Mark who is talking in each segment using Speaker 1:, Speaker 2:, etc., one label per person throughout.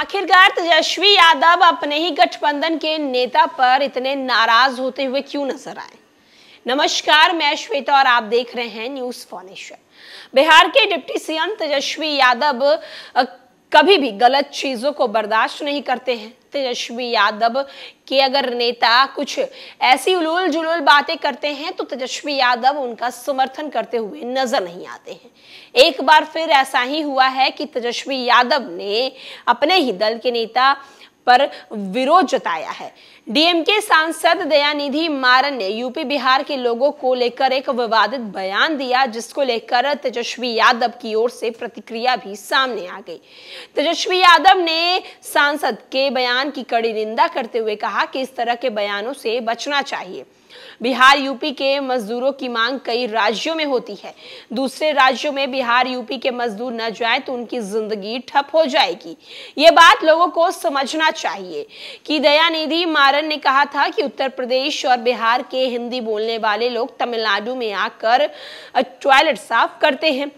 Speaker 1: आखिरकार तेजस्वी यादव अपने ही गठबंधन के नेता पर इतने नाराज होते हुए क्यों नजर आए नमस्कार मैं श्वेता और आप देख रहे हैं न्यूज फॉनेशन बिहार के डिप्टी सीएम तेजस्वी यादव कभी भी गलत चीजों को बर्दाश्त नहीं करते हैं तेजस्वी यादव के अगर नेता कुछ ऐसी उलूल जुलूल बातें करते हैं तो तेजस्वी यादव उनका समर्थन करते हुए नजर नहीं आते हैं एक बार फिर ऐसा ही हुआ है कि तेजस्वी यादव ने अपने ही दल के नेता पर विरोध जताया है डीएमके सांसद दयानिधि मारन ने यूपी बिहार के लोगों को लेकर एक विवादित बयान दिया जिसको लेकर तेजस्वी यादव की ओर से प्रतिक्रिया भी सामने आ गई तेजस्वी यादव ने सांसद के बयान की कड़ी निंदा करते हुए कहा कि इस तरह के बयानों से बचना चाहिए बिहार यूपी के मजदूरों की मांग कई राज्यों में होती है दूसरे राज्यों में बिहार यूपी के मजदूर न जाए तो उनकी जिंदगी ठप हो जाएगी ये बात लोगों को समझना होना चाहिए कि दयानिधि मारन ने कहा था कि उत्तर प्रदेश और बिहार के हिंदी बोलने वाले लोग तमिलनाडु में आकर टॉयलेट साफ करते हैं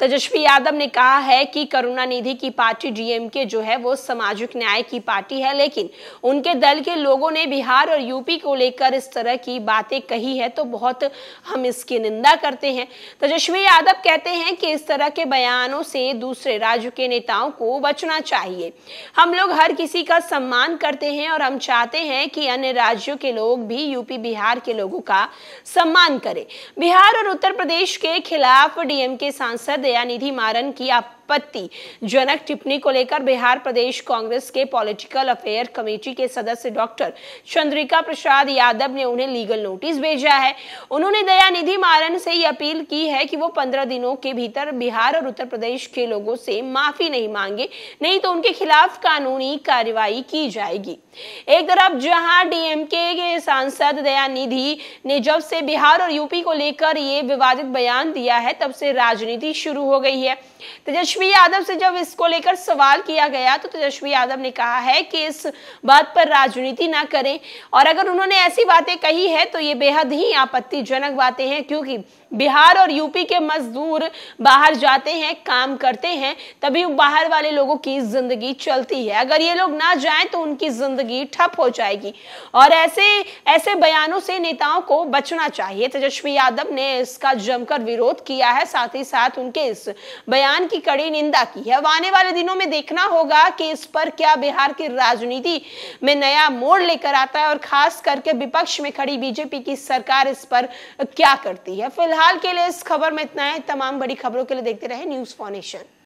Speaker 1: तेजस्वी यादव ने कहा है कि करुणा निधि की पार्टी डीएमके जो है वो सामाजिक न्याय की पार्टी है लेकिन उनके दल के लोगों ने बिहार और यूपी को लेकर इस तरह की बातें कही है तो बहुत हम इसकी निंदा करते हैं तेजस्वी यादव कहते हैं कि इस तरह के बयानों से दूसरे राज्य के नेताओं को बचना चाहिए हम लोग हर किसी का सम्मान करते हैं और हम चाहते हैं कि अन्य राज्यों के लोग भी यूपी बिहार के लोगों का सम्मान करें बिहार और उत्तर प्रदेश के खिलाफ डीएम के सांसद दयानिधि मारन की आप आपत्ति जनक टिप्पणी को लेकर बिहार प्रदेश कांग्रेस के पॉलिटिकल अफेयर कमेटी के सदस्य डॉक्टर चंद्रिका प्रसाद यादव ने उन्हें लीगल नोटिस भेजा है उन्होंने दयानिधि मारन से ये अपील की है कि वो पंद्रह दिनों के भीतर बिहार और उत्तर प्रदेश के लोगों से माफी नहीं मांगे नहीं तो उनके खिलाफ कानूनी कार्रवाई की जाएगी एक तरफ जहां डीएमके के सांसद दयानिधि ने जब से बिहार और यूपी को लेकर ये विवादित बयान दिया है तब से राजनीति शुरू हो गई है तेजस्वी तेजस्वी यादव से जब इसको लेकर सवाल किया गया तो तेजस्वी तो यादव ने कहा है कि इस बात पर राजनीति ना करें और अगर उन्होंने ऐसी बातें कही है तो ये बेहद ही आपत्तिजनक बातें हैं क्योंकि बिहार और यूपी के मजदूर बाहर जाते हैं काम करते हैं तभी बाहर वाले लोगों की जिंदगी चलती है अगर ये लोग ना जाएं तो उनकी जिंदगी ठप हो जाएगी और ऐसे ऐसे बयानों से नेताओं को बचना चाहिए तेजस्वी यादव ने इसका जमकर विरोध किया है साथ ही साथ उनके इस बयान की कड़ी निंदा की है आने वाले दिनों में देखना होगा कि इस पर क्या बिहार की राजनीति में नया मोड़ लेकर आता है और खास करके विपक्ष में खड़ी बीजेपी की सरकार इस पर क्या करती है फिलहाल फिलहाल के लिए इस खबर में इतना है तमाम बड़ी खबरों के लिए देखते रहे न्यूज फॉर्नेशन